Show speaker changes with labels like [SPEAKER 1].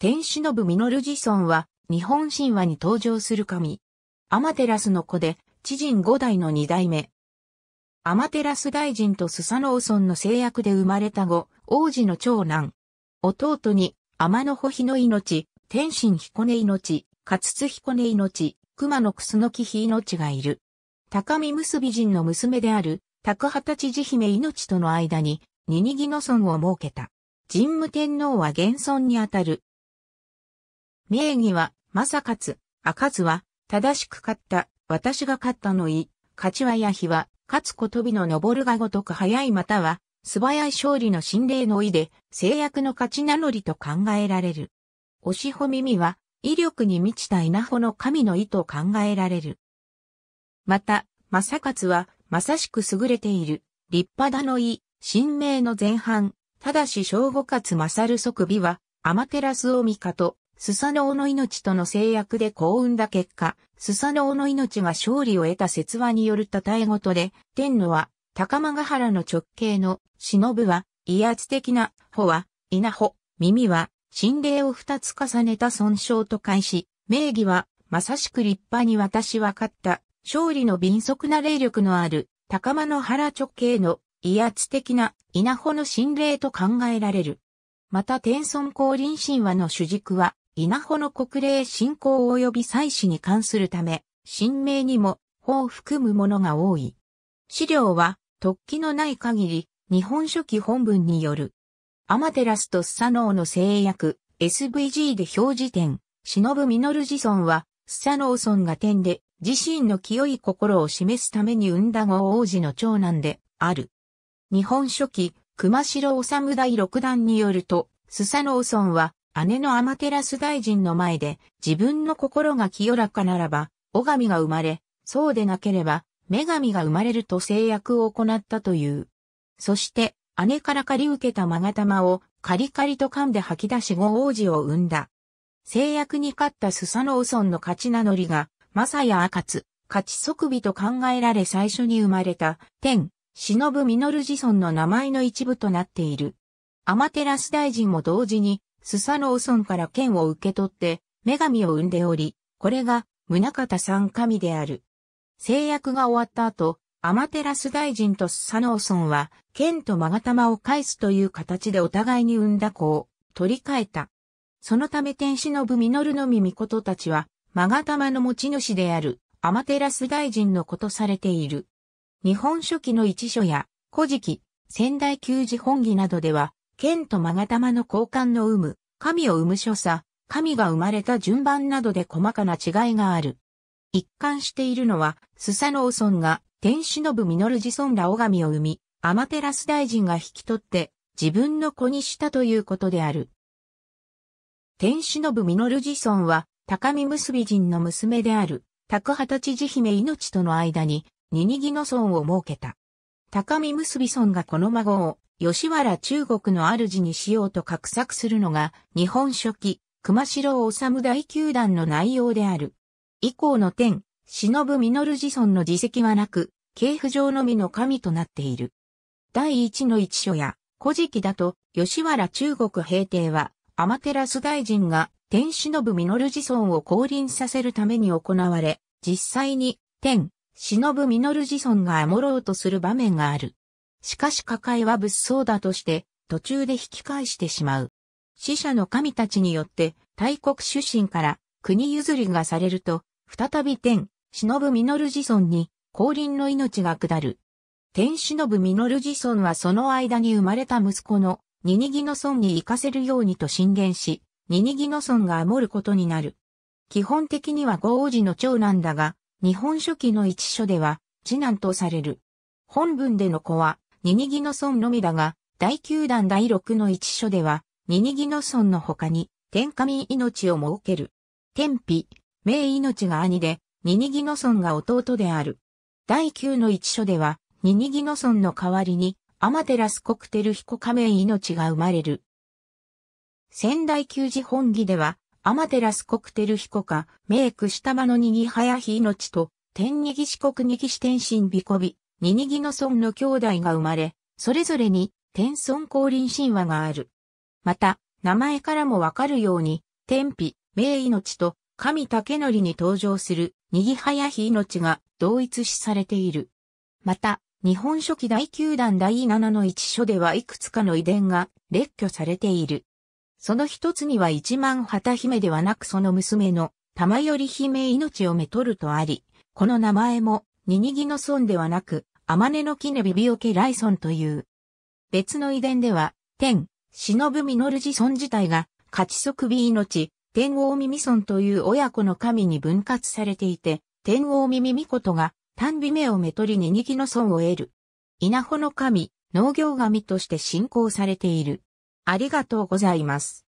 [SPEAKER 1] 天のぶ実自尊は、日本神話に登場する神。アマテラスの子で、知人五代の二代目。アマテラス大臣とスサノオソの制約で生まれた後、王子の長男。弟に、天の穂日の命、天神彦根命、勝津彦根命、熊の楠木日命がいる。高見結び人の娘である、高畑知事姫命との間に、ニニギの孫を設けた。神武天皇は現存にあたる名義は、まさかつ、あかは、正しく勝った、私が勝ったのい、勝ちはやひは、勝つことびの登るがごとく早いまたは、素早い勝利の心霊の意で、制約の勝ち名乗りと考えられる。押しほ耳は、威力に満ちた稲穂の神の意と考えられる。また、正勝は、まさしく優れている、立派だの意、神明の前半、ただし正午勝勝る即美は、アマテラスオミと、スサノオの命との制約で幸運だ結果、スサノオの命が勝利を得た説話によるたたえごとで、天皇は、高間ヶ原の直系の、忍は、威圧的な、穂は、稲穂、耳は、心霊を二つ重ねた損傷と返し、名義は、まさしく立派に私は勝った、勝利の敏速な霊力のある、高間の原直系の、威圧的な、稲穂の心霊と考えられる。また天孫降臨神話の主軸は、稲穂の国令振興及び祭祀に関するため、神明にも法を含むものが多い。資料は突起のない限り、日本書紀本文による。アマテラスとスサノオの制約、SVG で表示点、忍ぶミノルジソンは、スサノオソンが点で、自身の清い心を示すために産んだ後王子の長男で、ある。日本書紀、熊代治第六弾によると、スサノオソンは、姉のアマテラス大臣の前で、自分の心が清らかならば、ガミが生まれ、そうでなければ、女神が生まれると制約を行ったという。そして、姉から借り受けたマガタマをカリカリと噛んで吐き出し後王子を生んだ。制約に勝ったスサノオソンの勝ち名乗りが、マサヤアカツ、勝ち即備と考えられ最初に生まれた、天、忍ぶミノルジソンの名前の一部となっている。アマテラス大臣も同時に、スサノオ村から剣を受け取って、女神を生んでおり、これが、宗方三神である。制約が終わった後、アマテラス大臣とスサノオ村は、剣とマガタマを返すという形でお互いに生んだ子を取り替えた。そのため天使の部実のみみことたちは、マガタマの持ち主である、アマテラス大臣のことされている。日本書紀の一書や、古事記、仙台旧字本義などでは、剣と勾玉の交換の有無、神を生む所作、神が生まれた順番などで細かな違いがある。一貫しているのは、スサノオソンが天忍実自村ら拝みを生み、アマテラス大臣が引き取って自分の子にしたということである。天忍実自村は、高見結び人の娘である、高畑知事姫命との間に、ニニギの村を設けた。高見結び村がこの孫を、吉原中国の主にしようと画策するのが、日本書紀、熊代治大九団の内容である。以降の天、忍実自尊の自責はなく、系譜上のみの神となっている。第一の一書や、古事記だと、吉原中国平定は、天照大臣が天忍実自尊を降臨させるために行われ、実際に天忍実自尊が守ろうとする場面がある。しかし抱えは物騒だとして、途中で引き返してしまう。死者の神たちによって、大国出身から国譲りがされると、再び天、忍実自尊に、降臨の命が下る。天忍実自尊はその間に生まれた息子の、ニニギノ孫に行かせるようにと進言し、ニニギノ孫が守ることになる。基本的には五王子の長男だが、日本書紀の一書では、次男とされる。本文での子は、ニニギノ村のみだが、第9弾第6の一書では、ニニギノ村の他に、天下民命を設ける。天日、名命が兄で、ニニギノ村が弟である。第9の一書では、ニニギノ村の代わりに、アマテラス国テル彦仮名命が生まれる。仙台九字本義では、アマテラス国テル彦か、メイク下場のニギハヤヒ命と、天にぎ四国にぎ四天神ビコビ、ニニギノソンの兄弟が生まれ、それぞれに天孫降臨神話がある。また、名前からもわかるように、天日、名命と神竹則に登場する、ニギハヤヒ命が同一視されている。また、日本書期第九弾第七の一書ではいくつかの遺伝が列挙されている。その一つには一万旗姫ではなくその娘の玉より姫命をめとるとあり、この名前もニニギの孫ではなく、アマネのキネビビオケライソンという。別の遺伝では、天、忍ぶミノルジソン自体が、勝地即美命、天王耳孫という親子の神に分割されていて、天王耳御事が、単美目をめとりニニギの孫を得る。稲穂の神、農業神として信仰されている。ありがとうございます。